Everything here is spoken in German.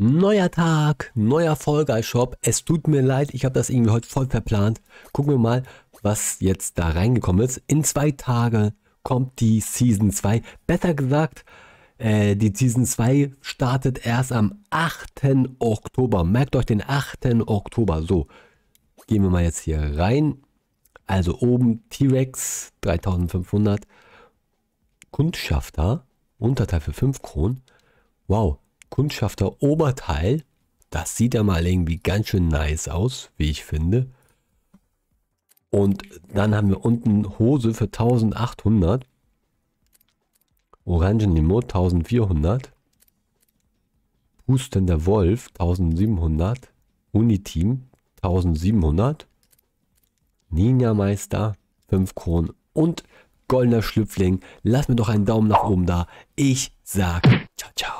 Neuer Tag, neuer Vollgeil-Shop. Es tut mir leid, ich habe das irgendwie heute voll verplant. Gucken wir mal, was jetzt da reingekommen ist. In zwei Tagen kommt die Season 2. Besser gesagt, äh, die Season 2 startet erst am 8. Oktober. Merkt euch den 8. Oktober. So, gehen wir mal jetzt hier rein. Also oben T-Rex 3500. Kundschafter, Unterteil für 5 Kronen. Wow, Kundschafter Oberteil. Das sieht ja mal irgendwie ganz schön nice aus, wie ich finde. Und dann haben wir unten Hose für 1800. Orangen Orangenlimo 1400. Hustender Wolf 1700. Uniteam 1700. Ninja-Meister 5 Kronen und goldener Schlüpfling. Lass mir doch einen Daumen nach oben da. Ich sag ciao, ciao.